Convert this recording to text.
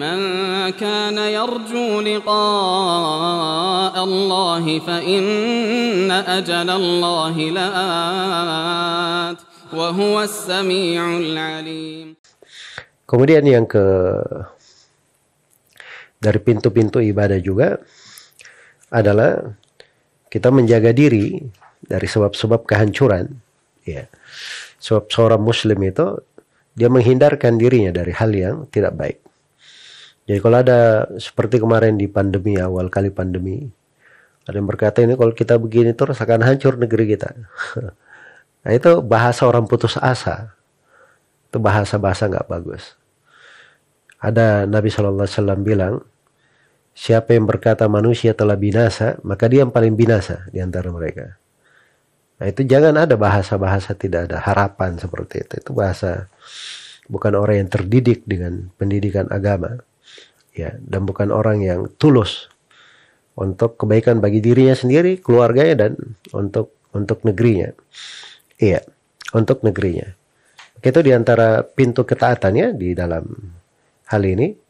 من كان يرجو لقاء الله فإن أجل الله لآت وهو السميع العليم Kemudian yang ke dari pintu-pintu ibadah juga adalah kita menjaga diri dari sebab-sebab kehancuran ya sebab seorang muslim itu dia menghindarkan dirinya dari hal yang tidak baik jadi ya, kalau ada seperti kemarin di pandemi awal kali pandemi ada yang berkata ini kalau kita begini terus akan hancur negeri kita. nah itu bahasa orang putus asa. Itu bahasa-bahasa nggak bagus. Ada Nabi Shallallahu Alaihi Wasallam bilang, siapa yang berkata manusia telah binasa, maka dia yang paling binasa di antara mereka. Nah itu jangan ada bahasa-bahasa tidak ada harapan seperti itu. Itu bahasa bukan orang yang terdidik dengan pendidikan agama ya dan bukan orang yang tulus untuk kebaikan bagi dirinya sendiri, keluarganya dan untuk untuk negerinya. Iya, untuk negerinya. Itu diantara pintu ketaatannya di dalam hal ini